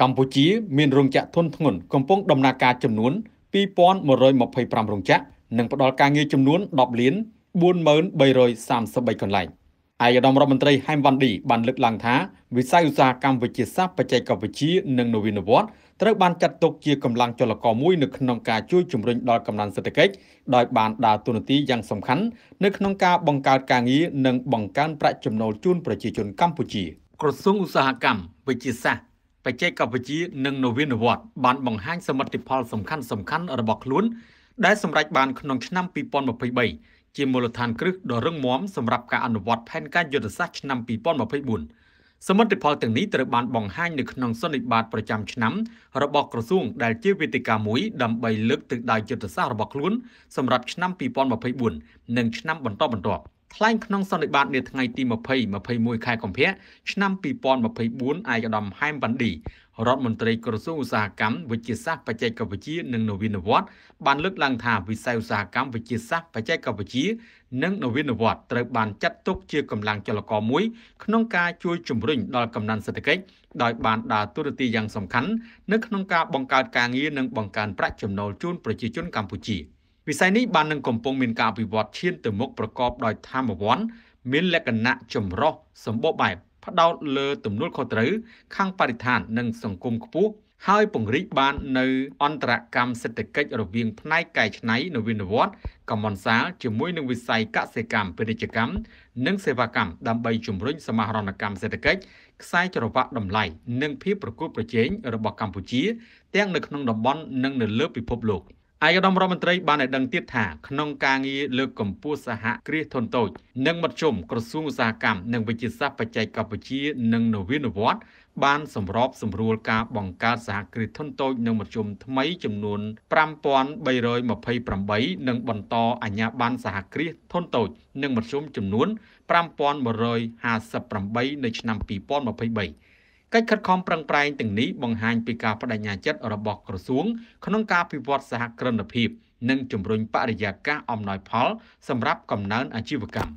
កម្ពុជាមានរោងចក្រធុនធ្ងន់កំពុងដំណើរការចំនួន2125រោងចក្រនិងផ្ដល់ការងារចំនួន10លាន43333កន្លែងឯកឧត្តមរដ្ឋមន្ត្រីហែមវ៉ាន់ឌីបានលើកឡើងថាវិស័យឧស្សាហកម្មវិទ្យាសាស្ត្របច្ចេកវិទ្យានិងនវានុវត្តន៍ត្រូវបានចាត់ទុកជាកម្លាំងចលករមួយនៅក្នុងការជួយជំរុញដល់កំណើនសេដ្ឋកិច្ចដោយបានដើរតួនាទីយ៉ាងសំខាន់នៅក្នុងការបង្កើតការងារនិងបង្កើនប្រាក់ចំណូលជូនប្រជាជនកម្ពុជាក្រសួងឧស្សាហកម្មវិទ្យាសាស្ត្របច្ចេកវិទ្យានិងនវានុវត្តន៍បានបង្ហាញសមិទ្ធផលសំខាន់សំខាន់របស់ខ្លួនដែលសម្រេចបានក្នុងឆ្នាំ2023ជាមូលដ្ឋានគ្រឹះដ៏រឹងមាំសម្រាប់ការអនុវត្តផែនការយុទ្ធសាស្ត្រឆ្នាំ2024សមិទ្ធផលទាំងនេះត្រូវបានបង្ហាញនៅក្នុងសន្និបាតប្រចាំឆ្នាំ របស់ក្រសួងដែល ជាវេទិកាមួយដើម្បីលើកទិសដៅយុទ្ធសាស្ត្ររបស់ខ្លួន សម្រាប់ឆ្នាំ2024និងឆ្នាំបន្តបន្ទាប់ថ្លែងក្នុងសន្និបាតនាថ្ងៃទី20 21ខែកុម្ភៈឆ្នាំ2024ឯកឧត្តមហែមវ៉ាន់ឌីរដ្ឋមន្ត្រីក្រសួងឧស្សាហកម្មវិទ្យាសាស្ត្របច្ចេកវិទ្យានិងនវានុវត្តន៍បានលើកឡើងថាវិស័យឧស្សាហកម្មវិទ្យាសាស្ត្របច្ចេកវិទ្យានិងនវានុវត្តន៍ត្រូវបានចាត់ទុកជាកម្លាំងចលករមួយក្នុងការជួយជំរុញដល់កំណើនសេដ្ឋកិច្ចដោយបានដើរតួនាទីយ៉ាងសំខាន់នៅក្នុងការបង្កើតការងារនិងបង្កើនប្រាក់ចំណូលជូនប្រជាជន កម្ពុជា។វិស័យនេះបាននឹងកំពុងមានការអភិវឌ្ឍឈានទៅមុខប្រកបដោយធម៌វន្តមានលក្ខណៈចម្រុះសម្បូរបែបផ្ដោតលើទំនួលខុសត្រូវខាងបរិស្ថាននិងសង្គមខ្ពស់ហើយពង្រីកបាននៅអន្តរកម្មសេដ្ឋកិច្ចរវាងផ្នែកកែច្នៃនវានុវត្តកម្មមន្សាលជាមួយនឹងវិស័យកសិកម្មពាណិជ្ជកម្មនិងសេវាកម្មដើម្បីជំរុញសមាហរណកម្មសេដ្ឋកិច្ចខ្សែច្រវាក់តម្លៃនិងភាពប្រកួតប្រជែងរបស់កម្ពុជាទាំងនៅក្នុងតំបន់និងនៅលើពិភពលោក។ឯកឧត្តមរដ្ឋមន្ត្រីបានឲ្យដឹងទៀតថាក្នុងការងារលើកកម្ពស់សហគ្រាសធុនតូច និងមធ្យមក្រសួងឧស្សាហកម្មនិងវិទ្យាសាស្ត្របច្ចេកវិទ្យានិងនវានុវត្តន៍បានសម្របសម្រួលការបង្កើតសហគ្រាសធុនតូច និងមធ្យមថ្មីចំនួន5328និងបន្តអាជ្ញាប័ណ្ណសហគ្រាសធុនតូច និងមធ្យមចំនួន5158នៅឆ្នាំ2023កិច្ចខិតខំប្រឹងប្រែងទាំងនេះបង្ហាញពីការបដិញ្ញាចិត្តរបស់ក្រសួងក្នុងការពិវត្តសហគ្រិនភាពនិងជំរុញបរិយាកាសអំណោយផល សម្រាប់កំណើនអាជីវកម្ម។